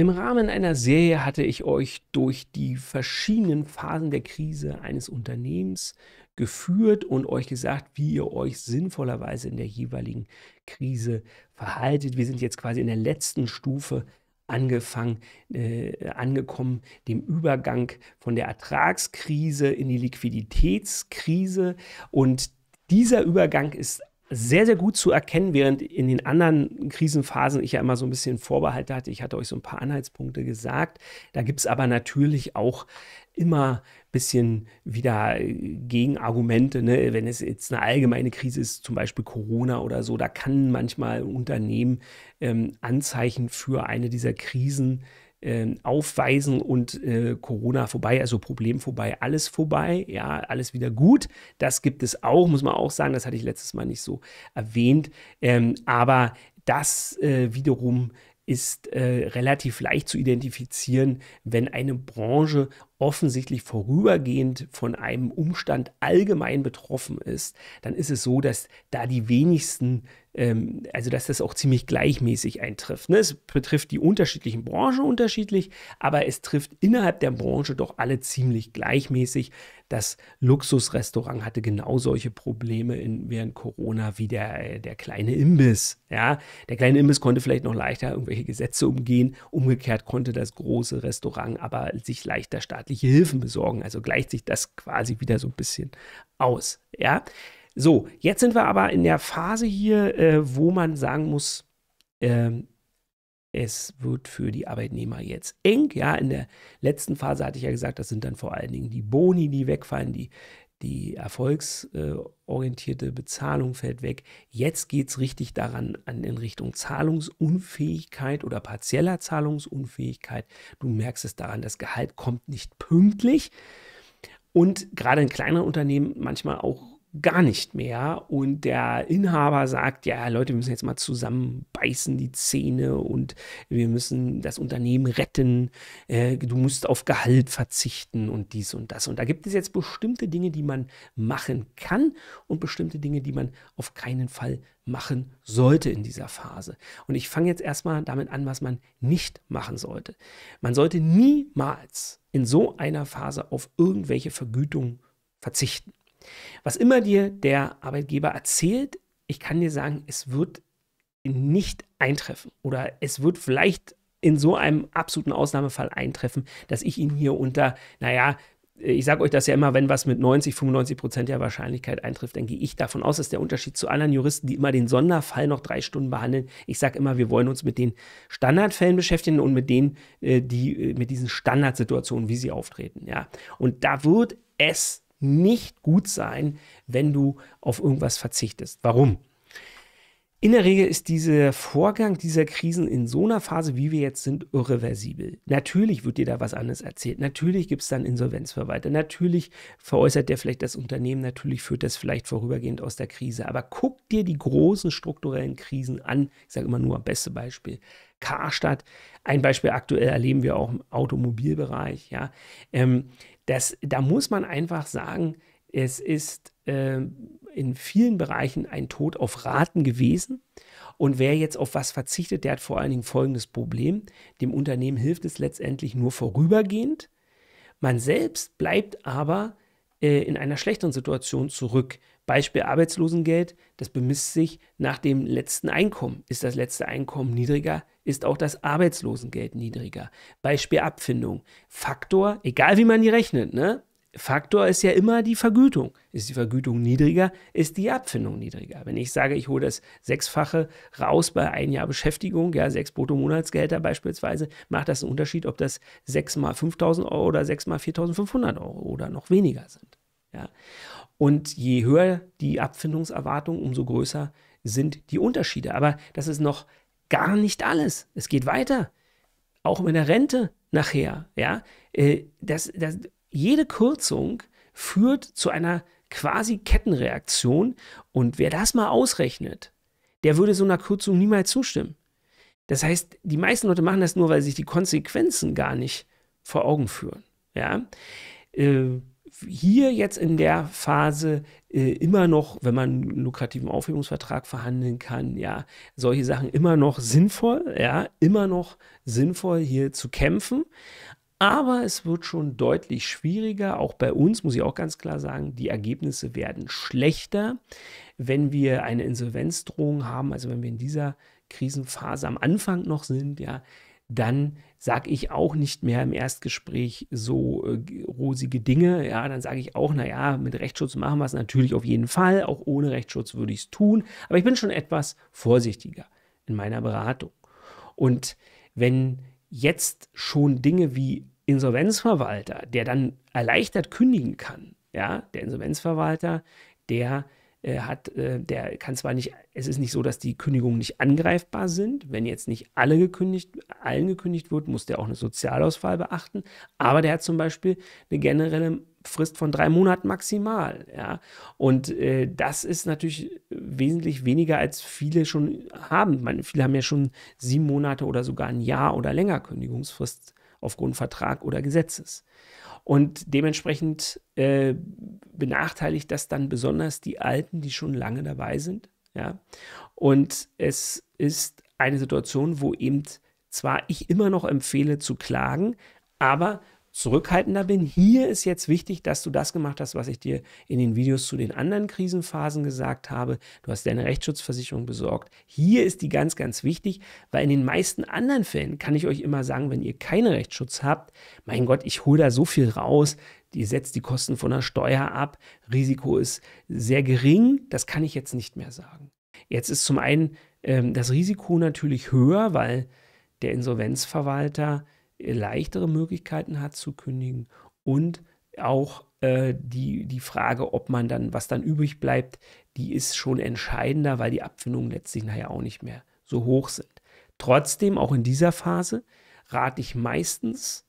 Im Rahmen einer Serie hatte ich euch durch die verschiedenen Phasen der Krise eines Unternehmens geführt und euch gesagt, wie ihr euch sinnvollerweise in der jeweiligen Krise verhaltet. Wir sind jetzt quasi in der letzten Stufe angefangen, äh, angekommen, dem Übergang von der Ertragskrise in die Liquiditätskrise und dieser Übergang ist sehr, sehr gut zu erkennen, während in den anderen Krisenphasen ich ja immer so ein bisschen Vorbehalte hatte. Ich hatte euch so ein paar Anhaltspunkte gesagt. Da gibt es aber natürlich auch immer ein bisschen wieder äh, Gegenargumente. Ne? Wenn es jetzt eine allgemeine Krise ist, zum Beispiel Corona oder so, da kann manchmal ein Unternehmen ähm, Anzeichen für eine dieser Krisen äh, ähm, aufweisen und äh, Corona vorbei, also Problem vorbei, alles vorbei, ja, alles wieder gut. Das gibt es auch, muss man auch sagen, das hatte ich letztes Mal nicht so erwähnt. Ähm, aber das äh, wiederum ist äh, relativ leicht zu identifizieren, wenn eine Branche offensichtlich vorübergehend von einem Umstand allgemein betroffen ist, dann ist es so, dass da die wenigsten, ähm, also dass das auch ziemlich gleichmäßig eintrifft. Ne? Es betrifft die unterschiedlichen Branchen unterschiedlich, aber es trifft innerhalb der Branche doch alle ziemlich gleichmäßig. Das Luxusrestaurant hatte genau solche Probleme in, während Corona wie der, der kleine Imbiss. Ja? Der kleine Imbiss konnte vielleicht noch leichter irgendwelche Gesetze umgehen. Umgekehrt konnte das große Restaurant aber sich leichter staatlich staatliche Hilfen besorgen. Also gleicht sich das quasi wieder so ein bisschen aus. Ja, so, jetzt sind wir aber in der Phase hier, äh, wo man sagen muss, ähm, es wird für die Arbeitnehmer jetzt eng. Ja, in der letzten Phase hatte ich ja gesagt, das sind dann vor allen Dingen die Boni, die wegfallen, die die erfolgsorientierte Bezahlung fällt weg. Jetzt geht es richtig daran an in Richtung Zahlungsunfähigkeit oder partieller Zahlungsunfähigkeit. Du merkst es daran, das Gehalt kommt nicht pünktlich. Und gerade in kleineren Unternehmen manchmal auch gar nicht mehr. Und der Inhaber sagt, ja, Leute, wir müssen jetzt mal zusammenbeißen, die Zähne, und wir müssen das Unternehmen retten, äh, du musst auf Gehalt verzichten und dies und das. Und da gibt es jetzt bestimmte Dinge, die man machen kann und bestimmte Dinge, die man auf keinen Fall machen sollte in dieser Phase. Und ich fange jetzt erstmal damit an, was man nicht machen sollte. Man sollte niemals in so einer Phase auf irgendwelche Vergütungen verzichten. Was immer dir der Arbeitgeber erzählt, ich kann dir sagen, es wird nicht eintreffen oder es wird vielleicht in so einem absoluten Ausnahmefall eintreffen, dass ich ihn hier unter, naja, ich sage euch das ja immer, wenn was mit 90, 95 Prozent der Wahrscheinlichkeit eintrifft, dann gehe ich davon aus, dass der Unterschied zu anderen Juristen, die immer den Sonderfall noch drei Stunden behandeln, ich sage immer, wir wollen uns mit den Standardfällen beschäftigen und mit denen, äh, die äh, mit diesen Standardsituationen, wie sie auftreten. Ja, und da wird es nicht gut sein, wenn du auf irgendwas verzichtest. Warum? In der Regel ist dieser Vorgang dieser Krisen in so einer Phase, wie wir jetzt sind, irreversibel. Natürlich wird dir da was anderes erzählt. Natürlich gibt es dann Insolvenzverwalter. Natürlich veräußert der vielleicht das Unternehmen. Natürlich führt das vielleicht vorübergehend aus der Krise. Aber guck dir die großen strukturellen Krisen an. Ich sage immer nur am beste Beispiel. Karstadt. Ein Beispiel aktuell erleben wir auch im Automobilbereich. Ja. Ähm, das, da muss man einfach sagen, es ist äh, in vielen Bereichen ein Tod auf Raten gewesen. Und wer jetzt auf was verzichtet, der hat vor allen Dingen folgendes Problem. Dem Unternehmen hilft es letztendlich nur vorübergehend. Man selbst bleibt aber äh, in einer schlechteren Situation zurück, Beispiel Arbeitslosengeld, das bemisst sich nach dem letzten Einkommen. Ist das letzte Einkommen niedriger, ist auch das Arbeitslosengeld niedriger. Beispiel Abfindung. Faktor, egal wie man die rechnet, ne? Faktor ist ja immer die Vergütung. Ist die Vergütung niedriger, ist die Abfindung niedriger. Wenn ich sage, ich hole das Sechsfache raus bei ein Jahr Beschäftigung, ja, sechs Bruttomonatsgehälter beispielsweise, macht das einen Unterschied, ob das sechs mal 5.000 Euro oder sechs mal 4.500 Euro oder noch weniger sind. Ja. Und je höher die Abfindungserwartung, umso größer sind die Unterschiede. Aber das ist noch gar nicht alles. Es geht weiter. Auch mit der Rente nachher. Ja? Äh, das, das, jede Kürzung führt zu einer quasi Kettenreaktion. Und wer das mal ausrechnet, der würde so einer Kürzung niemals zustimmen. Das heißt, die meisten Leute machen das nur, weil sich die Konsequenzen gar nicht vor Augen führen. Ja? Äh, hier jetzt in der Phase äh, immer noch, wenn man einen lukrativen Aufhebungsvertrag verhandeln kann, ja, solche Sachen immer noch sinnvoll, ja, immer noch sinnvoll hier zu kämpfen. Aber es wird schon deutlich schwieriger. Auch bei uns muss ich auch ganz klar sagen, die Ergebnisse werden schlechter, wenn wir eine Insolvenzdrohung haben, also wenn wir in dieser Krisenphase am Anfang noch sind, ja, dann sage ich auch nicht mehr im Erstgespräch so äh, rosige Dinge. Ja, dann sage ich auch, naja, mit Rechtsschutz machen wir es natürlich auf jeden Fall. Auch ohne Rechtsschutz würde ich es tun. Aber ich bin schon etwas vorsichtiger in meiner Beratung. Und wenn jetzt schon Dinge wie Insolvenzverwalter, der dann erleichtert kündigen kann, ja, der Insolvenzverwalter, der äh, hat, äh, der kann zwar nicht, es ist nicht so, dass die Kündigungen nicht angreifbar sind. Wenn jetzt nicht alle gekündigt, allen gekündigt wird, muss der auch eine Sozialausfall beachten. Aber der hat zum Beispiel eine generelle Frist von drei Monaten maximal. Ja? Und äh, das ist natürlich wesentlich weniger, als viele schon haben. Meine, viele haben ja schon sieben Monate oder sogar ein Jahr oder länger Kündigungsfrist aufgrund Vertrag oder Gesetzes. Und dementsprechend äh, benachteiligt das dann besonders die Alten, die schon lange dabei sind. Ja? Und es ist eine Situation, wo eben zwar ich immer noch empfehle zu klagen, aber zurückhaltender bin. Hier ist jetzt wichtig, dass du das gemacht hast, was ich dir in den Videos zu den anderen Krisenphasen gesagt habe. Du hast deine Rechtsschutzversicherung besorgt. Hier ist die ganz, ganz wichtig, weil in den meisten anderen Fällen kann ich euch immer sagen, wenn ihr keinen Rechtsschutz habt, mein Gott, ich hole da so viel raus, die setzt die Kosten von der Steuer ab, Risiko ist sehr gering, das kann ich jetzt nicht mehr sagen. Jetzt ist zum einen ähm, das Risiko natürlich höher, weil der Insolvenzverwalter leichtere Möglichkeiten hat zu kündigen und auch äh, die, die Frage, ob man dann, was dann übrig bleibt, die ist schon entscheidender, weil die Abfindungen letztlich nachher auch nicht mehr so hoch sind. Trotzdem, auch in dieser Phase, rate ich meistens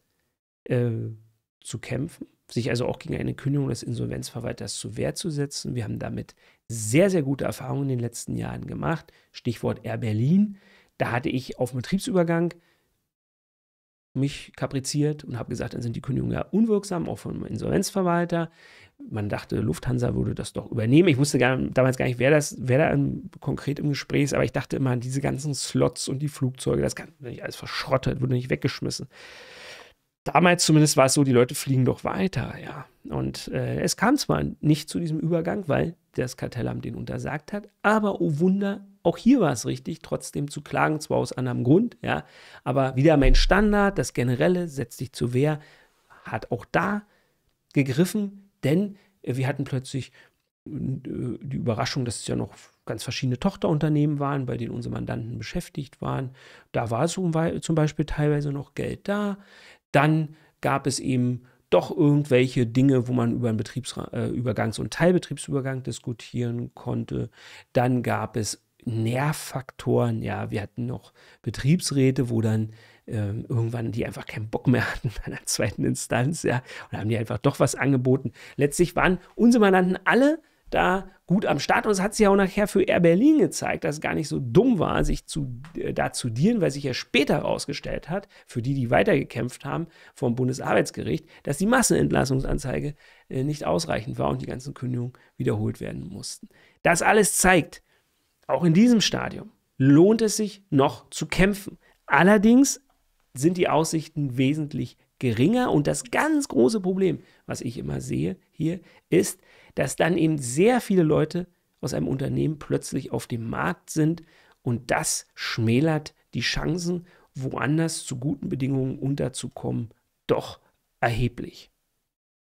äh, zu kämpfen, sich also auch gegen eine Kündigung des Insolvenzverwalters zu Wehr zu setzen. Wir haben damit sehr, sehr gute Erfahrungen in den letzten Jahren gemacht. Stichwort Air Berlin. Da hatte ich auf Betriebsübergang mich kapriziert und habe gesagt, dann sind die Kündigungen ja unwirksam, auch vom Insolvenzverwalter. Man dachte, Lufthansa würde das doch übernehmen. Ich wusste gar, damals gar nicht, wer, das, wer da im, konkret im Gespräch ist, aber ich dachte immer, an diese ganzen Slots und die Flugzeuge, das kann nicht alles verschrottet, wurde nicht weggeschmissen damals zumindest war es so, die Leute fliegen doch weiter, ja. Und äh, es kam zwar nicht zu diesem Übergang, weil das Kartellamt den untersagt hat, aber oh Wunder, auch hier war es richtig, trotzdem zu klagen, zwar aus anderem Grund, ja, aber wieder mein Standard, das Generelle, setzt dich zur Wehr, hat auch da gegriffen, denn wir hatten plötzlich äh, die Überraschung, dass es ja noch ganz verschiedene Tochterunternehmen waren, bei denen unsere Mandanten beschäftigt waren. Da war zum Beispiel teilweise noch Geld da dann gab es eben doch irgendwelche Dinge, wo man über einen Betriebsübergangs- äh, und Teilbetriebsübergang diskutieren konnte. Dann gab es Nervfaktoren, ja, wir hatten noch Betriebsräte, wo dann ähm, irgendwann die einfach keinen Bock mehr hatten bei einer zweiten Instanz, ja, und haben die einfach doch was angeboten. Letztlich waren unsere Mandanten alle da gut am Start. Und es hat sich auch nachher für Air Berlin gezeigt, dass es gar nicht so dumm war, sich zu, äh, da zu dealen, weil sich ja später herausgestellt hat, für die, die weitergekämpft haben vom Bundesarbeitsgericht, dass die Massenentlassungsanzeige äh, nicht ausreichend war und die ganzen Kündigungen wiederholt werden mussten. Das alles zeigt, auch in diesem Stadium lohnt es sich noch zu kämpfen. Allerdings sind die Aussichten wesentlich geringer. Und das ganz große Problem, was ich immer sehe hier, ist, dass dann eben sehr viele Leute aus einem Unternehmen plötzlich auf dem Markt sind und das schmälert die Chancen, woanders zu guten Bedingungen unterzukommen, doch erheblich.